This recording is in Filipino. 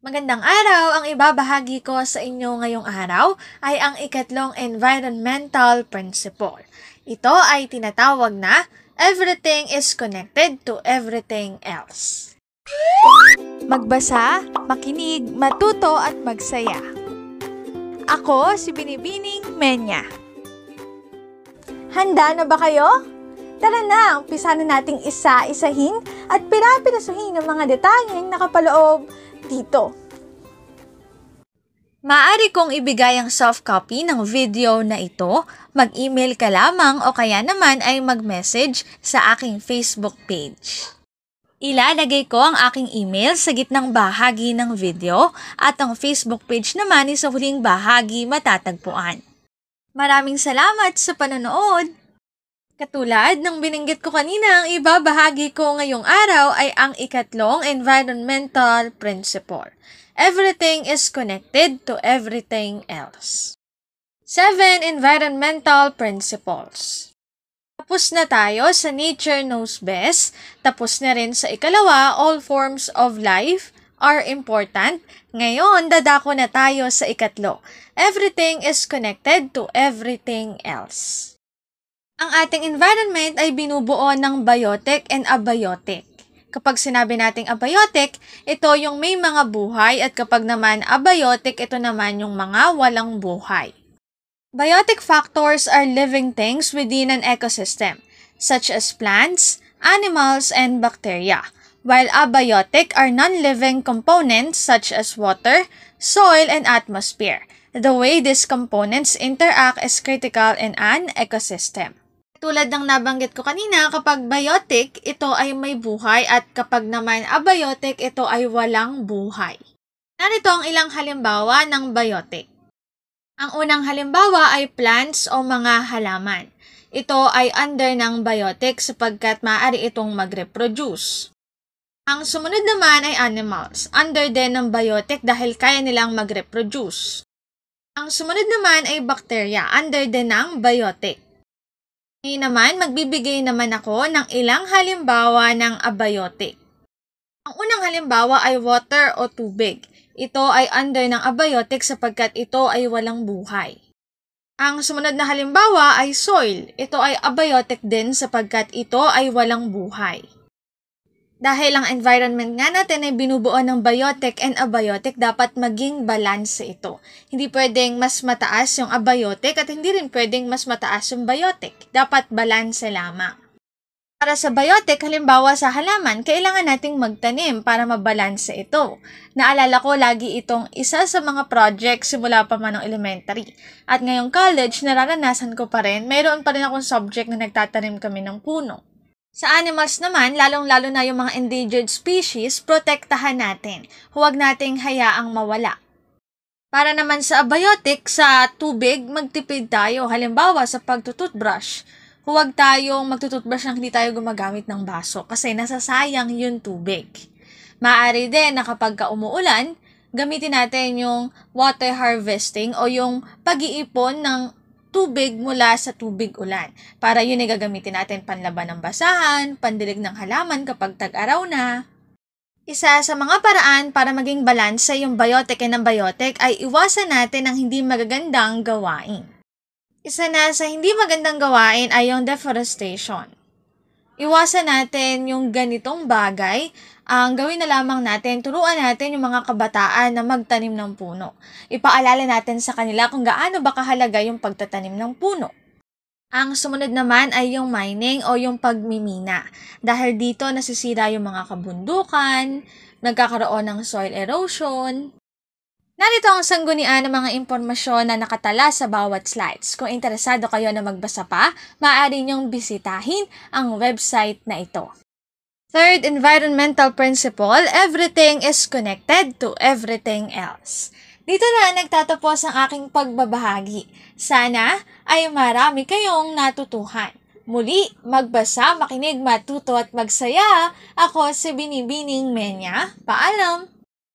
Magandang araw! Ang ibabahagi ko sa inyo ngayong araw ay ang ikatlong environmental principle. Ito ay tinatawag na everything is connected to everything else. Magbasa, makinig, matuto at magsaya. Ako si Binibining Menya. Handa na ba kayo? Tara na, umpisa na nating isa-isahin at pinapinasuhin ng mga detalyeng nakapaloob dito. Maaari kong ibigay ang soft copy ng video na ito, mag-email ka lamang o kaya naman ay mag-message sa aking Facebook page. Ilalagay ko ang aking email sa gitnang bahagi ng video at ang Facebook page naman ay sa huling bahagi matatagpuan. Maraming salamat sa panonood! Katulad ng binanggit ko kanina, ang iba bahagi ko ngayong araw ay ang ikatlong environmental principle. Everything is connected to everything else. Seven environmental principles. Tapos na tayo sa nature knows best, tapos na rin sa ikalawa, all forms of life are important. Ngayon, dadako na tayo sa ikatlo. Everything is connected to everything else. Ang ating environment ay binubuo ng biotic and abiotic. Kapag sinabi nating abiotic, ito yung may mga buhay at kapag naman abiotic, ito naman yung mga walang buhay. Biotic factors are living things within an ecosystem, such as plants, animals, and bacteria, while abiotic are non-living components such as water, soil, and atmosphere. The way these components interact is critical in an ecosystem. Tulad ng nabanggit ko kanina, kapag biotic, ito ay may buhay at kapag naman abiotic, ito ay walang buhay. Narito ang ilang halimbawa ng biotic. Ang unang halimbawa ay plants o mga halaman. Ito ay under ng biotic sapagkat maaari itong mag-reproduce. Ang sumunod naman ay animals, under din ng biotic dahil kaya nilang mag-reproduce. Ang sumunod naman ay bacteria, under din ng biotic. Ngayon naman, magbibigay naman ako ng ilang halimbawa ng abiotic. Ang unang halimbawa ay water o tubig. Ito ay under ng abiotic sapagkat ito ay walang buhay. Ang sumunod na halimbawa ay soil. Ito ay abiotic din sapagkat ito ay walang buhay. Dahil ang environment nga natin ay binubuo ng biotic and abiotic, dapat maging balance ito. Hindi pwedeng mas mataas yung abiotic at hindi rin pwedeng mas mataas yung biotic. Dapat balance lamang. Para sa biotic, halimbawa sa halaman, kailangan nating magtanim para mabalansa ito. Naalala ko lagi itong isa sa mga project simula pa man ng elementary. At ngayong college, nararanasan ko pa rin, mayroon pa rin akong subject na nagtatanim kami ng puno. Sa animals naman, lalong-lalo na yung mga endangered species, protektahan natin. Huwag nating hayaang mawala. Para naman sa abiotic, sa tubig, magtipid tayo. Halimbawa, sa pagtututbrush, huwag tayong magtututbrush nang hindi tayo gumagamit ng baso kasi nasasayang yung tubig. Maari din na kapag umuulan, gamitin natin yung water harvesting o yung pag-iipon ng tubig mula sa tubig ulan. Para yun ay gagamitin natin panlaban ng basahan, pandilig ng halaman kapag tag-araw na. Isa sa mga paraan para maging balansa yung biotic and biotic ay iwasan natin ang hindi magagandang gawain. Isa na sa hindi magandang gawain ay yung deforestation iwasan natin yung ganitong bagay. Ang gawin na lamang natin, turuan natin yung mga kabataan na magtanim ng puno. Ipaalala natin sa kanila kung gaano ba kahalaga yung pagtatanim ng puno. Ang sumunod naman ay yung mining o yung pagmimina. Dahil dito nasisira yung mga kabundukan, nagkakaroon ng soil erosion, Narito ang sanggunian ng mga impormasyon na nakatala sa bawat slides. Kung interesado kayo na magbasa pa, maaari niyong bisitahin ang website na ito. Third environmental principle, everything is connected to everything else. Dito na nagtatapos ang aking pagbabahagi. Sana ay marami kayong natutuhan. Muli, magbasa, makinig, matuto at magsaya. Ako si Binibining Menya. Paalam!